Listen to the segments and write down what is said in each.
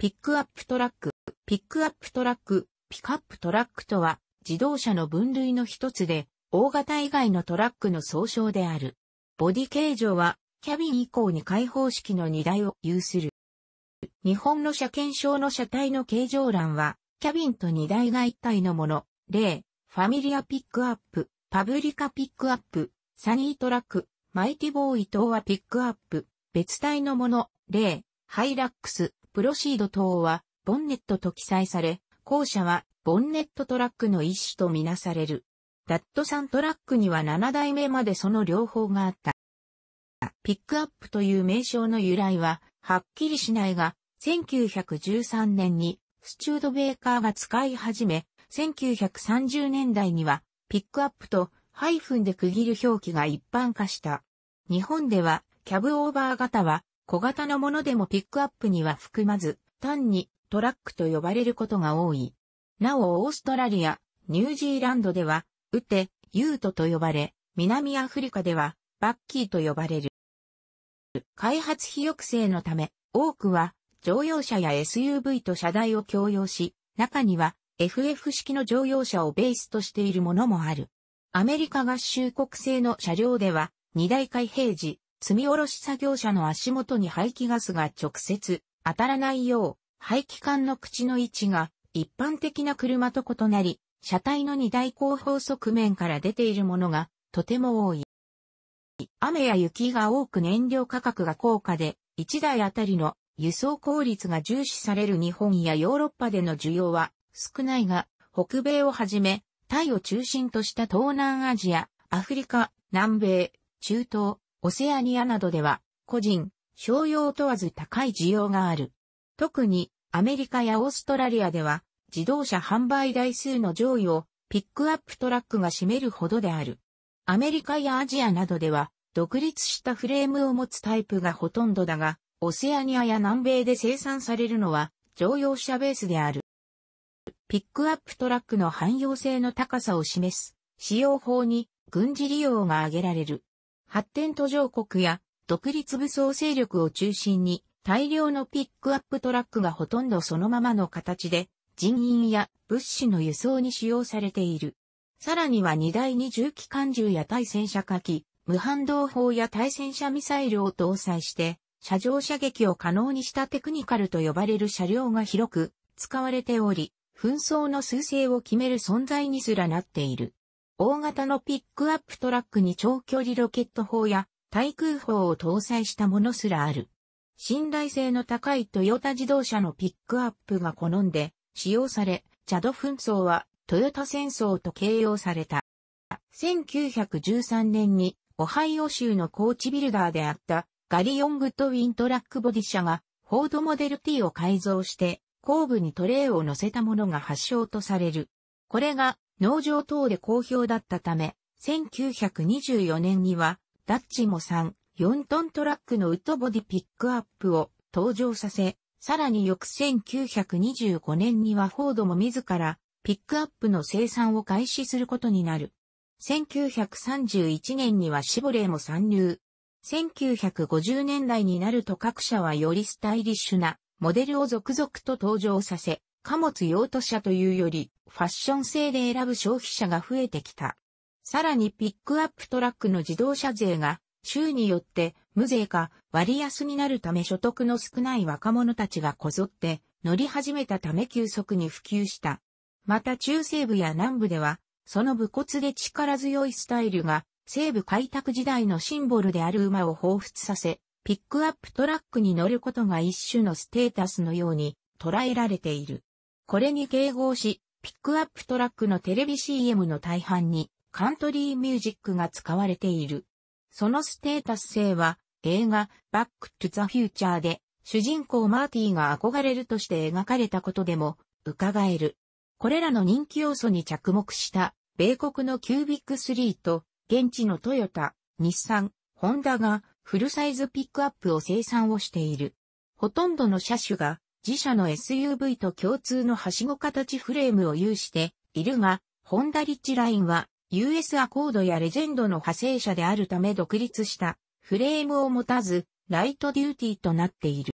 ピックアップトラック、ピックアップトラック、ピックアップトラックとは自動車の分類の一つで、大型以外のトラックの総称である。ボディ形状は、キャビン以降に開放式の荷台を有する。日本の車検証の車体の形状欄は、キャビンと荷台が一体のもの、例、ファミリアピックアップ、パブリカピックアップ、サニートラック、マイティボーイ等はピックアップ、別体のもの、例、ハイラックス、プロシード等は、ボンネットと記載され、後者は、ボンネットトラックの一種とみなされる。ダットサントラックには7代目までその両方があった。ピックアップという名称の由来は、はっきりしないが、1913年に、スチュードベーカーが使い始め、1930年代には、ピックアップとハイフンで区切る表記が一般化した。日本では、キャブオーバー型は、小型のものでもピックアップには含まず、単にトラックと呼ばれることが多い。なおオーストラリア、ニュージーランドでは、ウテ、ユートと呼ばれ、南アフリカでは、バッキーと呼ばれる。開発費抑制のため、多くは乗用車や SUV と車台を共用し、中には FF 式の乗用車をベースとしているものもある。アメリカ合衆国製の車両では、二大開閉時、積み下ろし作業者の足元に排気ガスが直接当たらないよう、排気管の口の位置が一般的な車と異なり、車体の二大後方側面から出ているものがとても多い。雨や雪が多く燃料価格が高価で、一台あたりの輸送効率が重視される日本やヨーロッパでの需要は少ないが、北米をはじめ、タイを中心とした東南アジア、アフリカ、南米、中東、オセアニアなどでは、個人、商用問わず高い需要がある。特に、アメリカやオーストラリアでは、自動車販売台数の上位を、ピックアップトラックが占めるほどである。アメリカやアジアなどでは、独立したフレームを持つタイプがほとんどだが、オセアニアや南米で生産されるのは、乗用車ベースである。ピックアップトラックの汎用性の高さを示す、使用法に軍事利用が挙げられる。発展途上国や独立武装勢力を中心に大量のピックアップトラックがほとんどそのままの形で人員や物資の輸送に使用されている。さらには荷台に重機関銃や対戦車火器、無反動砲や対戦車ミサイルを搭載して、車上射撃を可能にしたテクニカルと呼ばれる車両が広く使われており、紛争の趨勢を決める存在にすらなっている。大型のピックアップトラックに長距離ロケット砲や対空砲を搭載したものすらある。信頼性の高いトヨタ自動車のピックアップが好んで使用され、チャド紛争はトヨタ戦争と形容された。1913年にオハイオ州のコーチビルダーであったガリオングとウィントラックボディ社がフォードモデル T を改造して後部にトレイを乗せたものが発祥とされる。これが農場等で好評だったため、1924年には、ダッチも3、4トントラックのウッドボディピックアップを登場させ、さらに翌1925年にはフォードも自らピックアップの生産を開始することになる。1931年にはシボレーも参入。1950年代になると各社はよりスタイリッシュなモデルを続々と登場させ、貨物用途車というよりファッション性で選ぶ消費者が増えてきた。さらにピックアップトラックの自動車税が州によって無税か割安になるため所得の少ない若者たちがこぞって乗り始めたため急速に普及した。また中西部や南部では、その武骨で力強いスタイルが西部開拓時代のシンボルである馬を彷彿させ、ピックアップトラックに乗ることが一種のステータスのように捉えられている。これに迎合し、ピックアップトラックのテレビ CM の大半にカントリーミュージックが使われている。そのステータス性は映画バックトゥザフューチャーで主人公マーティーが憧れるとして描かれたことでも伺える。これらの人気要素に着目した米国のキュービック3と現地のトヨタ、日産、ホンダがフルサイズピックアップを生産をしている。ほとんどの車種が自社の SUV と共通のはしご形フレームを有しているが、ホンダリッチラインは US アコードやレジェンドの派生車であるため独立したフレームを持たず、ライトデューティーとなっている。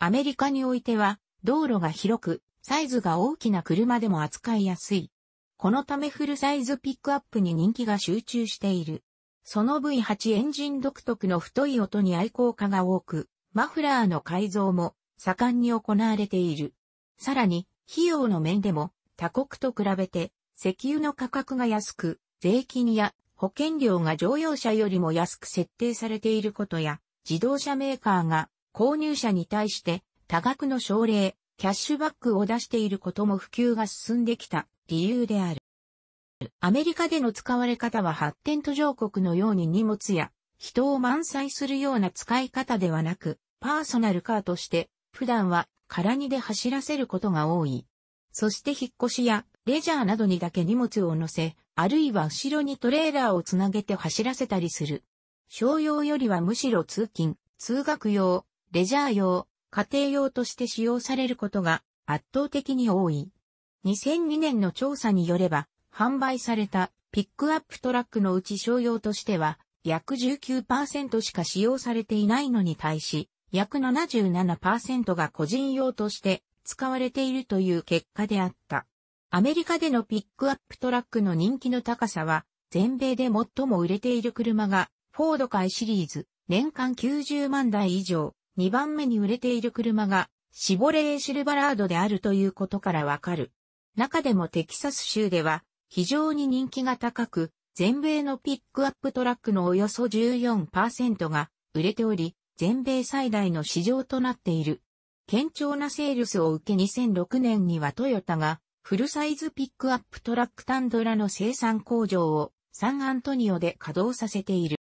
アメリカにおいては、道路が広く、サイズが大きな車でも扱いやすい。このためフルサイズピックアップに人気が集中している。その V8 エンジン独特の太い音に愛好家が多く、マフラーの改造も盛んに行われている。さらに、費用の面でも他国と比べて石油の価格が安く、税金や保険料が乗用車よりも安く設定されていることや、自動車メーカーが購入者に対して多額の奨励、キャッシュバックを出していることも普及が進んできた理由である。アメリカでの使われ方は発展途上国のように荷物や人を満載するような使い方ではなく、パーソナルカーとして普段は空荷で走らせることが多い。そして引っ越しやレジャーなどにだけ荷物を乗せ、あるいは後ろにトレーラーをつなげて走らせたりする。商用よりはむしろ通勤、通学用、レジャー用、家庭用として使用されることが圧倒的に多い。2002年の調査によれば、販売されたピックアップトラックのうち商用としては、約19%しか使用されていないのに対し、約77%が個人用として使われているという結果であった。アメリカでのピックアップトラックの人気の高さは、全米で最も売れている車が、フォード界シリーズ、年間90万台以上、2番目に売れている車が、シボレーシルバラードであるということからわかる。中でもテキサス州では、非常に人気が高く、全米のピックアップトラックのおよそ14%が売れており、全米最大の市場となっている。堅調なセールスを受け2006年にはトヨタがフルサイズピックアップトラックタンドラの生産工場をサンアントニオで稼働させている。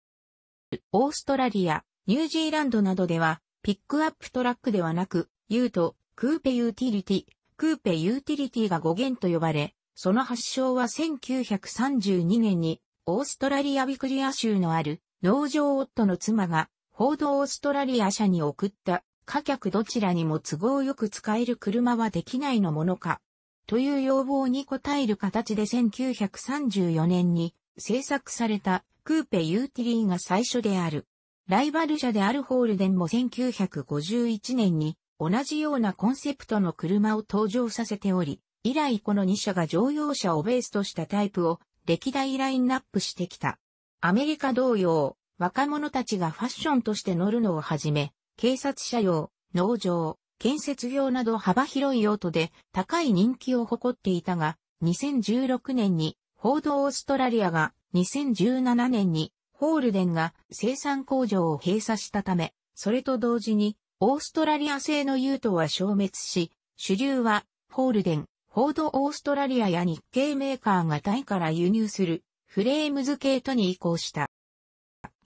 オーストラリア、ニュージーランドなどではピックアップトラックではなく、ユとクーペユーティリティ、クーペユーティリティが語源と呼ばれ、その発祥は1932年にオーストラリアビクリア州のある農場夫の妻が報道オーストラリア社に送った、貨客どちらにも都合よく使える車はできないのものか、という要望に応える形で1934年に制作されたクーペユーティリーが最初である。ライバル社であるホールデンも1951年に同じようなコンセプトの車を登場させており、以来この2社が乗用車をベースとしたタイプを歴代ラインナップしてきた。アメリカ同様、若者たちがファッションとして乗るのをはじめ、警察車用、農場、建設業など幅広い用途で高い人気を誇っていたが、2016年に報道オーストラリアが2017年にホールデンが生産工場を閉鎖したため、それと同時にオーストラリア製のユートは消滅し、主流はホールデン、フォードオーストラリアや日系メーカーがタイから輸入するフレームズ系とに移行した。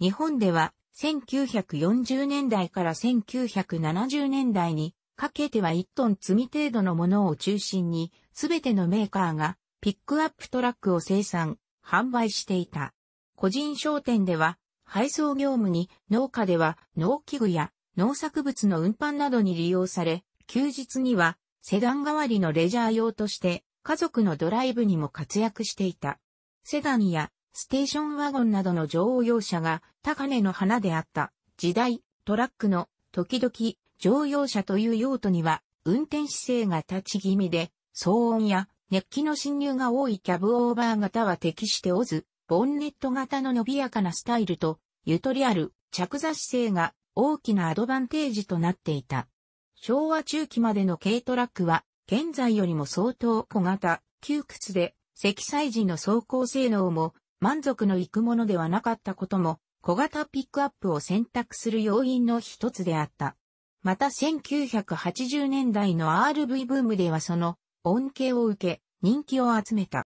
日本では1940年代から1970年代にかけては1トン積み程度のものを中心に、すべてのメーカーがピックアップトラックを生産、販売していた。個人商店では、配送業務に、農家では農機具や農作物の運搬などに利用され、休日にはセダン代わりのレジャー用として家族のドライブにも活躍していた。セダンやステーションワゴンなどの乗用車が高値の花であった時代、トラックの時々乗用車という用途には運転姿勢が立ち気味で騒音や熱気の侵入が多いキャブオーバー型は適しておず、ボンネット型の伸びやかなスタイルとゆとりある着座姿勢が大きなアドバンテージとなっていた。昭和中期までの軽トラックは現在よりも相当小型、窮屈で積載時の走行性能も満足のいくものではなかったことも、小型ピックアップを選択する要因の一つであった。また1980年代の RV ブームではその恩恵を受け人気を集めた。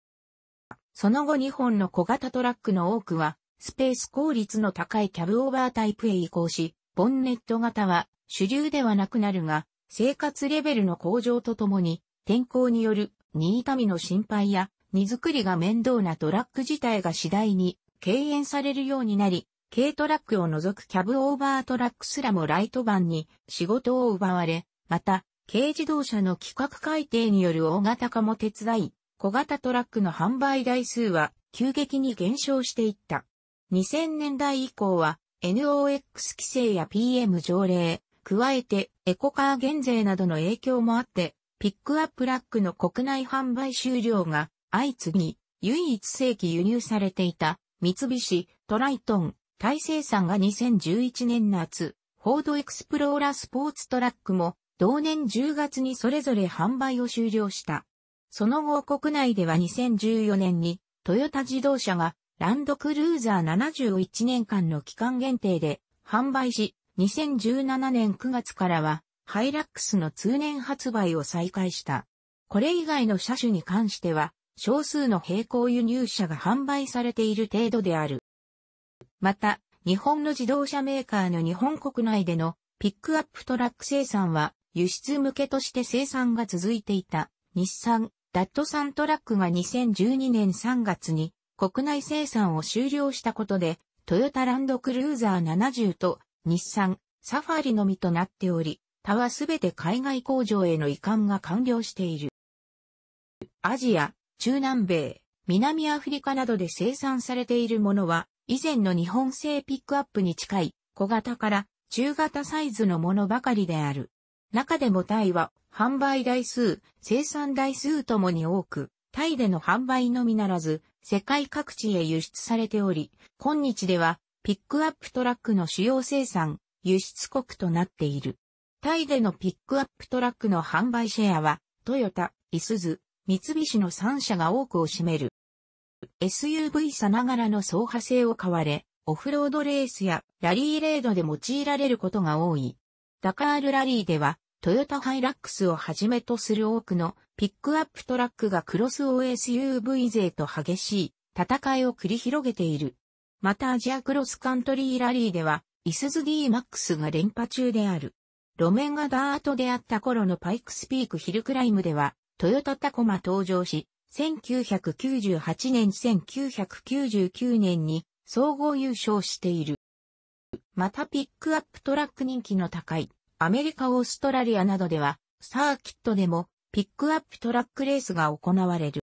その後2本の小型トラックの多くはスペース効率の高いキャブオーバータイプへ移行し、ボンネット型は主流ではなくなるが生活レベルの向上とともに天候による新痛みの心配や荷造りが面倒なトラック自体が次第に敬遠されるようになり、軽トラックを除くキャブオーバートラックすらもライトバンに仕事を奪われ、また、軽自動車の規格改定による大型化も手伝い、小型トラックの販売台数は急激に減少していった。2000年代以降は NOx 規制や PM 条例、加えてエコカー減税などの影響もあって、ピックアップラックの国内販売終了が相次ぎ、唯一正規輸入されていた、三菱、トライトン、大生産が2011年夏、フォードエクスプローラスポーツトラックも、同年10月にそれぞれ販売を終了した。その後国内では2014年に、トヨタ自動車が、ランドクルーザー70を1年間の期間限定で販売し、2017年9月からは、ハイラックスの通年発売を再開した。これ以外の車種に関しては、少数の並行輸入車が販売されている程度である。また、日本の自動車メーカーの日本国内でのピックアップトラック生産は輸出向けとして生産が続いていた日産ダットサントラックが2012年3月に国内生産を終了したことでトヨタランドクルーザー70と日産サファリのみとなっており、他はすべて海外工場への移管が完了している。アジア、中南米、南アフリカなどで生産されているものは、以前の日本製ピックアップに近い小型から中型サイズのものばかりである。中でもタイは販売台数、生産台数ともに多く、タイでの販売のみならず、世界各地へ輸出されており、今日ではピックアップトラックの主要生産、輸出国となっている。タイでのピックアップトラックの販売シェアは、トヨタ、イスズ、三菱の3社が多くを占める。SUV さながらの走破性を買われ、オフロードレースやラリーレードで用いられることが多い。ダカールラリーでは、トヨタハイラックスをはじめとする多くのピックアップトラックがクロス OSUV 勢と激しい戦いを繰り広げている。またアジアクロスカントリーラリーでは、イスズ DMAX が連覇中である。路面がダートであった頃のパイクスピークヒルクライムでは、ヨタタコマ登場し、1998年1999年に総合優勝している。またピックアップトラック人気の高いアメリカオーストラリアなどではサーキットでもピックアップトラックレースが行われる。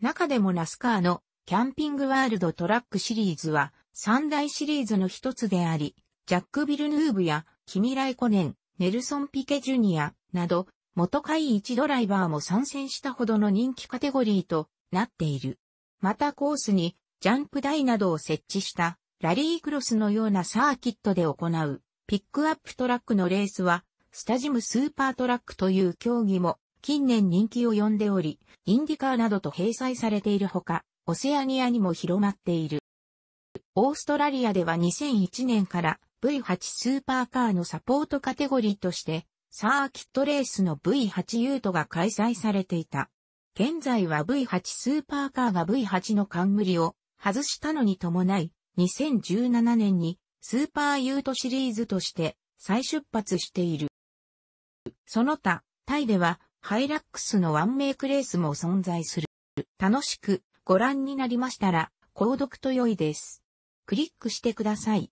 中でもナスカーのキャンピングワールドトラックシリーズは三大シリーズの一つであり、ジャック・ビルヌーブやキミ・ライコネン、ネルソン・ピケ・ジュニアなど元会一ドライバーも参戦したほどの人気カテゴリーとなっている。またコースにジャンプ台などを設置したラリークロスのようなサーキットで行うピックアップトラックのレースはスタジムスーパートラックという競技も近年人気を呼んでおり、インディカーなどと併載されているほか、オセアニアにも広まっている。オーストラリアでは2001年から V8 スーパーカーのサポートカテゴリーとしてサーキットレースの V8 ユートが開催されていた。現在は V8 スーパーカーが V8 の冠を外したのに伴い、2017年にスーパーユートシリーズとして再出発している。その他、タイではハイラックスのワンメイクレースも存在する。楽しくご覧になりましたら、購読と良いです。クリックしてください。